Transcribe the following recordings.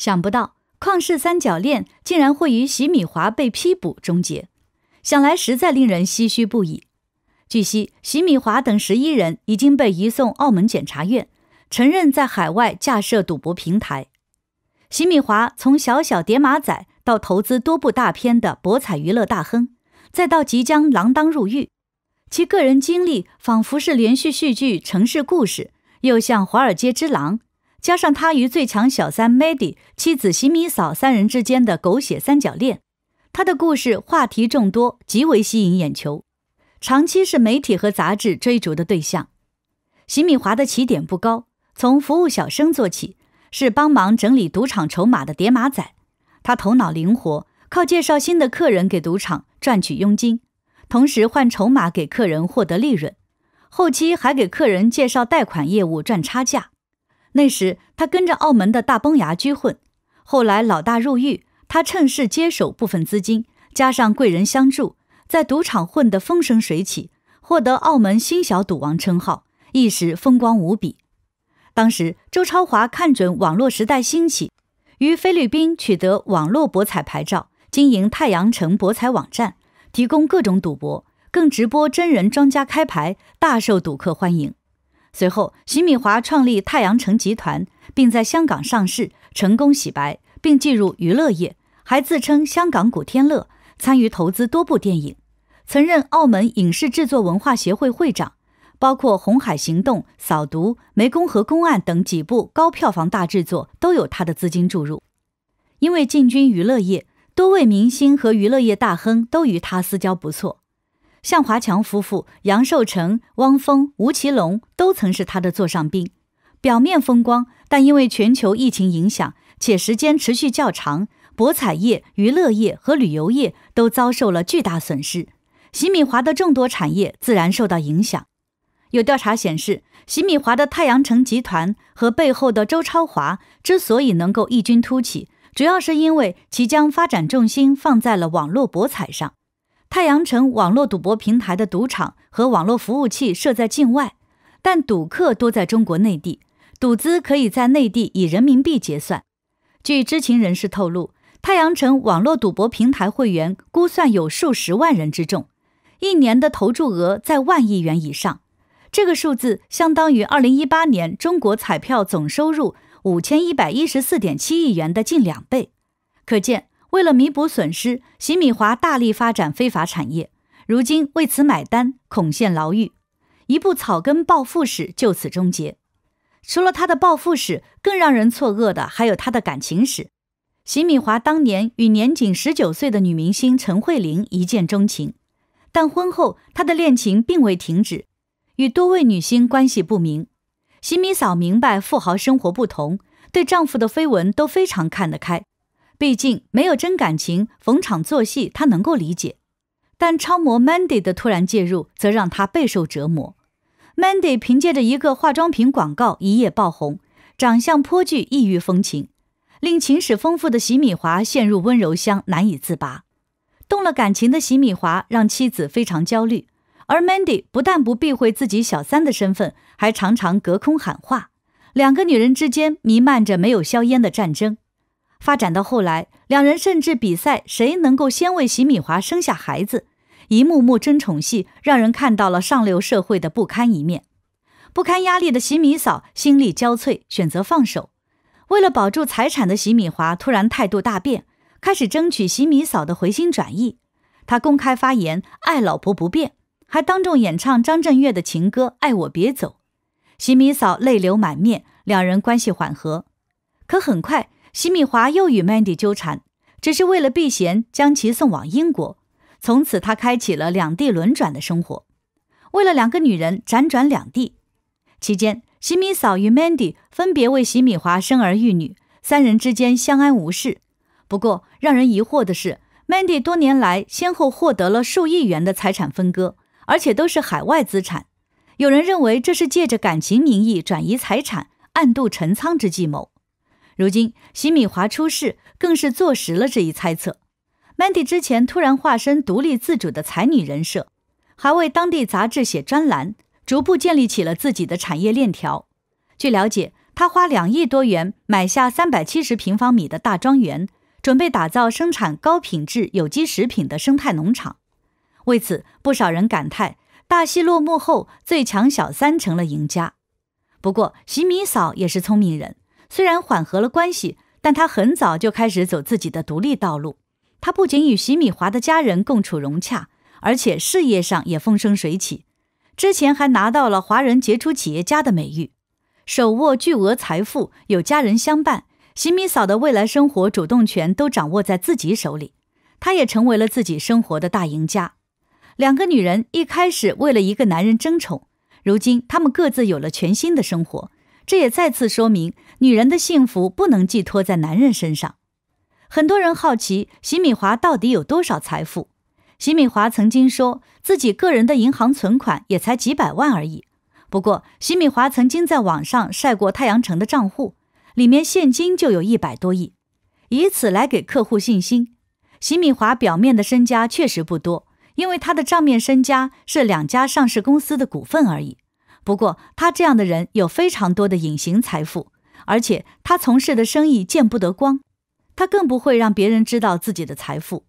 想不到旷世三角恋竟然会与洗米华被批捕终结，想来实在令人唏嘘不已。据悉，洗米华等十一人已经被移送澳门检察院，承认在海外架设赌博平台。洗米华从小小叠马仔到投资多部大片的博彩娱乐大亨，再到即将锒铛入狱，其个人经历仿佛是连续续剧城市故事，又像华尔街之狼。加上他与最强小三 Maddy、妻子席米嫂三人之间的狗血三角恋，他的故事话题众多，极为吸引眼球，长期是媒体和杂志追逐的对象。席米华的起点不高，从服务小生做起，是帮忙整理赌场筹码的叠马仔。他头脑灵活，靠介绍新的客人给赌场赚取佣金，同时换筹码给客人获得利润。后期还给客人介绍贷款业务赚差价。那时他跟着澳门的大崩牙居混，后来老大入狱，他趁势接手部分资金，加上贵人相助，在赌场混得风生水起，获得澳门新小赌王称号，一时风光无比。当时周超华看准网络时代兴起，于菲律宾取得网络博彩牌照，经营太阳城博彩网站，提供各种赌博，更直播真人庄家开牌，大受赌客欢迎。随后，徐敏华创立太阳城集团，并在香港上市，成功洗白，并进入娱乐业，还自称“香港古天乐”，参与投资多部电影，曾任澳门影视制作文化协会会长，包括《红海行动》《扫毒》《湄公河公案》等几部高票房大制作都有他的资金注入。因为进军娱乐业，多位明星和娱乐业大亨都与他私交不错。向华强夫妇、杨受成、汪峰、吴奇隆都曾是他的座上宾，表面风光，但因为全球疫情影响且时间持续较长，博彩业、娱乐业和旅游业都遭受了巨大损失，洗米华的众多产业自然受到影响。有调查显示，洗米华的太阳城集团和背后的周超华之所以能够异军突起，主要是因为其将发展重心放在了网络博彩上。太阳城网络赌博平台的赌场和网络服务器设在境外，但赌客多在中国内地，赌资可以在内地以人民币结算。据知情人士透露，太阳城网络赌博平台会员估算有数十万人之众，一年的投注额在万亿元以上。这个数字相当于二零一八年中国彩票总收入五千一百一十四点七亿元的近两倍，可见。为了弥补损失，席米华大力发展非法产业，如今为此买单，恐陷牢狱。一部草根暴富史就此终结。除了他的暴富史，更让人错愕的还有他的感情史。席米华当年与年仅十九岁的女明星陈慧琳一见钟情，但婚后他的恋情并未停止，与多位女星关系不明。洗米嫂明白富豪生活不同，对丈夫的绯闻都非常看得开。毕竟没有真感情，逢场作戏，他能够理解。但超模 Mandy 的突然介入，则让他备受折磨。Mandy 凭借着一个化妆品广告一夜爆红，长相颇具异域风情，令情史丰富的席米华陷入温柔乡难以自拔。动了感情的席米华让妻子非常焦虑，而 Mandy 不但不避讳自己小三的身份，还常常隔空喊话，两个女人之间弥漫着没有硝烟的战争。发展到后来，两人甚至比赛谁能够先为洗米华生下孩子。一幕幕争宠戏，让人看到了上流社会的不堪一面。不堪压力的洗米嫂心力交瘁，选择放手。为了保住财产的洗米华突然态度大变，开始争取洗米嫂的回心转意。他公开发言爱老婆不变，还当众演唱张震岳的情歌《爱我别走》。洗米嫂泪流满面，两人关系缓和。可很快。席米华又与 Mandy 纠缠，只是为了避嫌，将其送往英国。从此，他开启了两地轮转的生活。为了两个女人，辗转两地。期间，席米嫂与 Mandy 分别为席米华生儿育女，三人之间相安无事。不过，让人疑惑的是，Mandy 多年来先后获得了数亿元的财产分割，而且都是海外资产。有人认为，这是借着感情名义转移财产、暗度陈仓之计谋。如今，席米华出事，更是坐实了这一猜测。Mandy 之前突然化身独立自主的才女人设，还为当地杂志写专栏，逐步建立起了自己的产业链条。据了解，她花两亿多元买下三百七十平方米的大庄园，准备打造生产高品质有机食品的生态农场。为此，不少人感叹：大戏落幕后，最强小三成了赢家。不过，席米嫂也是聪明人。虽然缓和了关系，但他很早就开始走自己的独立道路。他不仅与徐米华的家人共处融洽，而且事业上也风生水起。之前还拿到了华人杰出企业家的美誉，手握巨额财富，有家人相伴，徐米嫂的未来生活主动权都掌握在自己手里。她也成为了自己生活的大赢家。两个女人一开始为了一个男人争宠，如今他们各自有了全新的生活，这也再次说明。女人的幸福不能寄托在男人身上。很多人好奇席敏华到底有多少财富。席敏华曾经说自己个人的银行存款也才几百万而已。不过，席敏华曾经在网上晒过太阳城的账户，里面现金就有一百多亿，以此来给客户信心。席敏华表面的身家确实不多，因为他的账面身家是两家上市公司的股份而已。不过，他这样的人有非常多的隐形财富。而且他从事的生意见不得光，他更不会让别人知道自己的财富。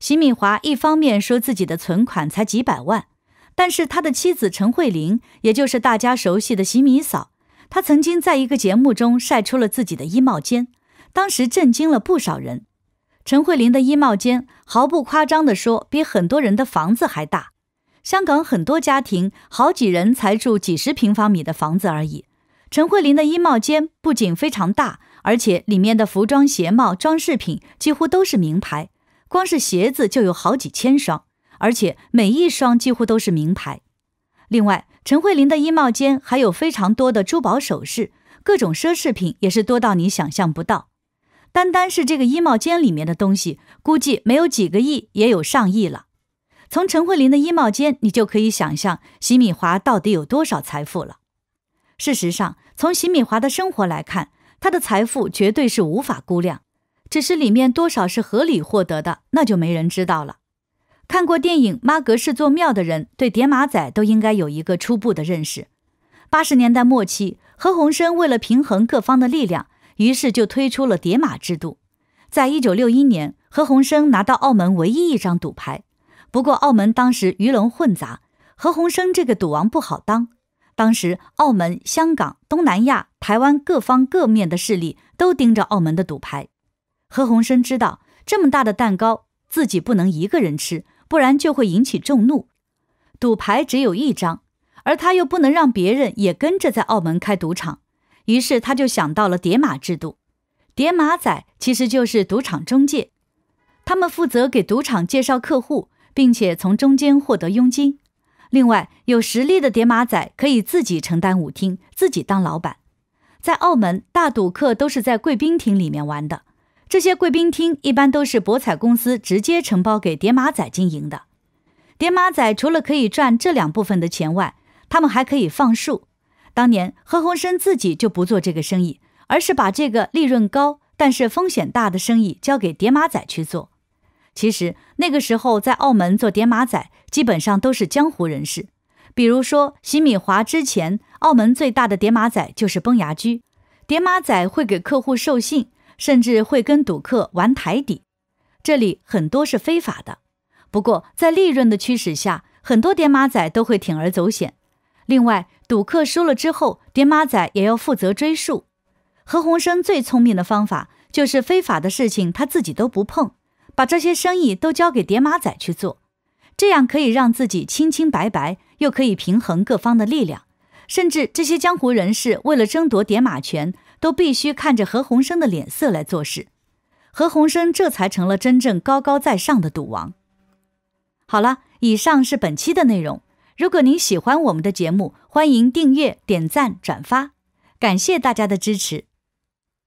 席敏华一方面说自己的存款才几百万，但是他的妻子陈慧琳，也就是大家熟悉的席米嫂，她曾经在一个节目中晒出了自己的衣帽间，当时震惊了不少人。陈慧琳的衣帽间毫不夸张地说，比很多人的房子还大。香港很多家庭好几人才住几十平方米的房子而已。陈慧琳的衣帽间不仅非常大，而且里面的服装、鞋帽、装饰品几乎都是名牌。光是鞋子就有好几千双，而且每一双几乎都是名牌。另外，陈慧琳的衣帽间还有非常多的珠宝首饰，各种奢侈品也是多到你想象不到。单单是这个衣帽间里面的东西，估计没有几个亿也有上亿了。从陈慧琳的衣帽间，你就可以想象席敏华到底有多少财富了。事实上，从席敏华的生活来看，他的财富绝对是无法估量，只是里面多少是合理获得的，那就没人知道了。看过电影《妈阁是座庙》的人，对叠马仔都应该有一个初步的认识。八十年代末期，何鸿燊为了平衡各方的力量，于是就推出了叠马制度。在一九六一年，何鸿燊拿到澳门唯一一张赌牌，不过澳门当时鱼龙混杂，何鸿燊这个赌王不好当。当时，澳门、香港、东南亚、台湾各方各面的势力都盯着澳门的赌牌。何鸿燊知道这么大的蛋糕自己不能一个人吃，不然就会引起众怒。赌牌只有一张，而他又不能让别人也跟着在澳门开赌场，于是他就想到了叠马制度。叠马仔其实就是赌场中介，他们负责给赌场介绍客户，并且从中间获得佣金。另外，有实力的叠马仔可以自己承担舞厅，自己当老板。在澳门，大赌客都是在贵宾厅里面玩的。这些贵宾厅一般都是博彩公司直接承包给叠马仔经营的。叠马仔除了可以赚这两部分的钱外，他们还可以放数。当年何鸿燊自己就不做这个生意，而是把这个利润高但是风险大的生意交给叠马仔去做。其实那个时候在澳门做叠马仔基本上都是江湖人士，比如说洗米华之前澳门最大的叠马仔就是崩牙驹。叠马仔会给客户授信，甚至会跟赌客玩台底，这里很多是非法的。不过在利润的驱使下，很多叠马仔都会铤而走险。另外，赌客输了之后，叠马仔也要负责追数。何鸿燊最聪明的方法就是非法的事情他自己都不碰。把这些生意都交给叠马仔去做，这样可以让自己清清白白，又可以平衡各方的力量。甚至这些江湖人士为了争夺叠马权，都必须看着何鸿生的脸色来做事。何鸿燊这才成了真正高高在上的赌王。好了，以上是本期的内容。如果您喜欢我们的节目，欢迎订阅、点赞、转发，感谢大家的支持。